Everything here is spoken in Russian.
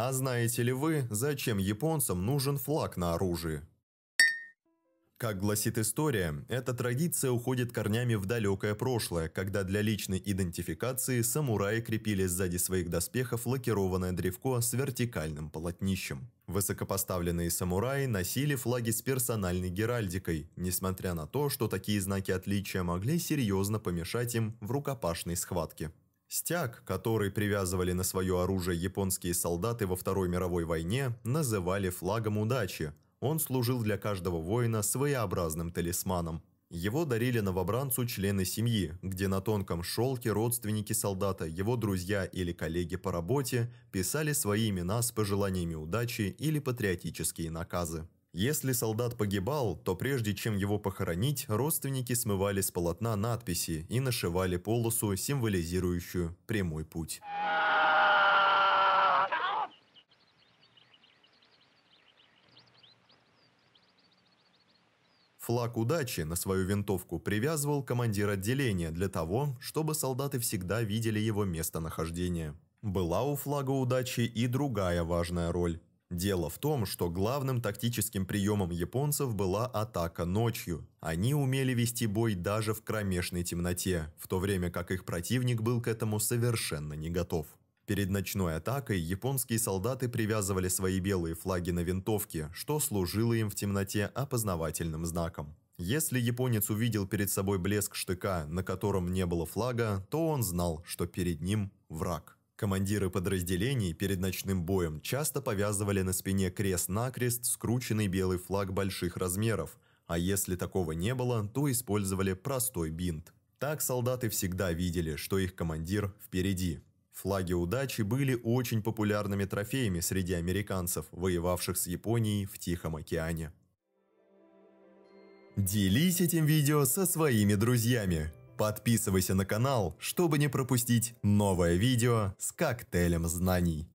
А знаете ли вы, зачем японцам нужен флаг на оружии? Как гласит история, эта традиция уходит корнями в далекое прошлое, когда для личной идентификации самураи крепили сзади своих доспехов лакированное древко с вертикальным полотнищем. Высокопоставленные самураи носили флаги с персональной геральдикой, несмотря на то, что такие знаки отличия могли серьезно помешать им в рукопашной схватке. Стяг, который привязывали на свое оружие японские солдаты во Второй мировой войне, называли флагом удачи. Он служил для каждого воина своеобразным талисманом. Его дарили новобранцу члены семьи, где на тонком шелке родственники солдата, его друзья или коллеги по работе писали свои имена с пожеланиями удачи или патриотические наказы. Если солдат погибал, то прежде чем его похоронить, родственники смывали с полотна надписи и нашивали полосу, символизирующую прямой путь. Флаг удачи на свою винтовку привязывал командир отделения для того, чтобы солдаты всегда видели его местонахождение. Была у флага удачи и другая важная роль. Дело в том, что главным тактическим приемом японцев была атака ночью. Они умели вести бой даже в кромешной темноте, в то время как их противник был к этому совершенно не готов. Перед ночной атакой японские солдаты привязывали свои белые флаги на винтовки, что служило им в темноте опознавательным знаком. Если японец увидел перед собой блеск штыка, на котором не было флага, то он знал, что перед ним враг. Командиры подразделений перед ночным боем часто повязывали на спине крест-накрест скрученный белый флаг больших размеров, а если такого не было, то использовали простой бинт. Так солдаты всегда видели, что их командир впереди. Флаги удачи были очень популярными трофеями среди американцев, воевавших с Японией в Тихом океане. Делись этим видео со своими друзьями. Подписывайся на канал, чтобы не пропустить новое видео с коктейлем знаний.